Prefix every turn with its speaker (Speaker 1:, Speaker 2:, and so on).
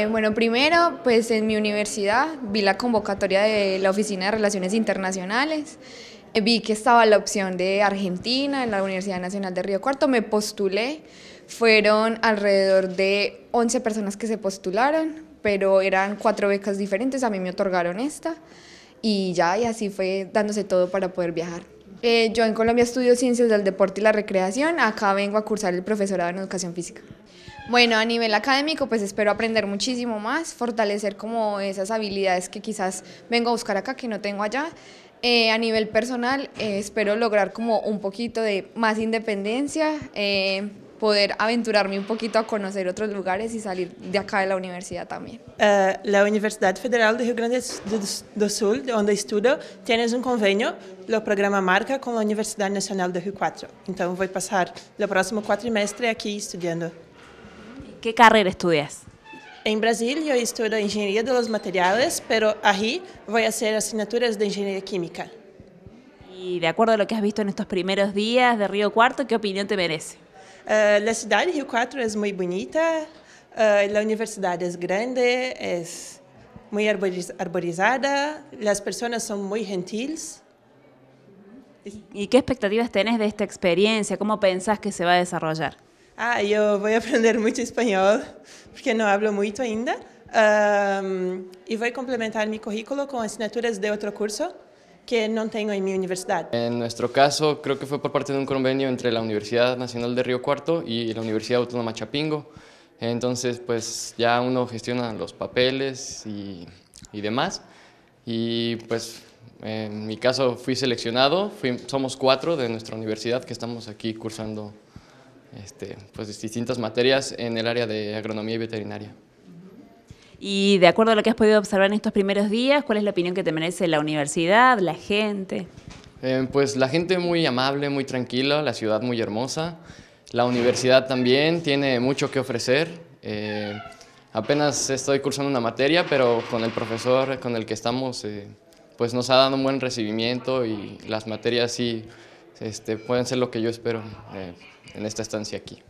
Speaker 1: Eh, bueno, primero, pues en mi universidad vi la convocatoria de la Oficina de Relaciones Internacionales, eh, vi que estaba la opción de Argentina en la Universidad Nacional de Río Cuarto, me postulé, fueron alrededor de 11 personas que se postularon, pero eran cuatro becas diferentes, a mí me otorgaron esta y ya, y así fue dándose todo para poder viajar. Eh, yo en Colombia estudio Ciencias del Deporte y la Recreación, acá vengo a cursar el profesorado en Educación Física. Bueno, a nivel académico, pues espero aprender muchísimo más, fortalecer como esas habilidades que quizás vengo a buscar acá, que no tengo allá. Eh, a nivel personal, eh, espero lograr como un poquito de más independencia, eh, poder aventurarme un poquito a conocer otros lugares y salir de acá de la universidad también.
Speaker 2: la Universidad Federal de Rio Grande do Sul, donde estudio, tienes un convenio, lo programa Marca, con la Universidad Nacional de Rio 4. Entonces voy a pasar el próximo cuatrimestre aquí estudiando. ¿Qué carrera estudias? En Brasil yo estudio Ingeniería de los Materiales, pero allí voy a hacer asignaturas de Ingeniería Química. Y de acuerdo a lo que has visto en estos primeros días de Río Cuarto, ¿qué opinión te merece? Eh, la ciudad de Río Cuarto es muy bonita, eh, la universidad es grande, es muy arborizada, las personas son muy gentiles. ¿Y qué expectativas tenés de esta experiencia? ¿Cómo pensás que se va a desarrollar? ah, yo voy a aprender mucho español, porque no hablo mucho ainda, y voy a complementar mi currículo con asignaturas de otro curso que no tengo en mi universidad.
Speaker 3: En nuestro caso, creo que fue por parte de un convenio entre la Universidad Nacional de Río Cuarto y la Universidad Autónoma Chapingo. Entonces, pues ya uno gestiona los papeles y, demás. Y pues en mi caso fui seleccionado, somos cuatro de nuestra universidad que estamos aquí cursando este, pues, distintas materias en el área de agronomía y veterinaria.
Speaker 2: Y de acuerdo a lo que has podido observar en estos primeros días, ¿cuál es la opinión que te merece la universidad, la gente?
Speaker 3: Eh, pues la gente muy amable, muy tranquila, la ciudad muy hermosa. La universidad también tiene mucho que ofrecer. Eh, apenas estoy cursando una materia, pero con el profesor con el que estamos, eh, pues nos ha dado un buen recibimiento y las materias sí este, pueden ser lo que yo espero eh, en esta estancia aquí.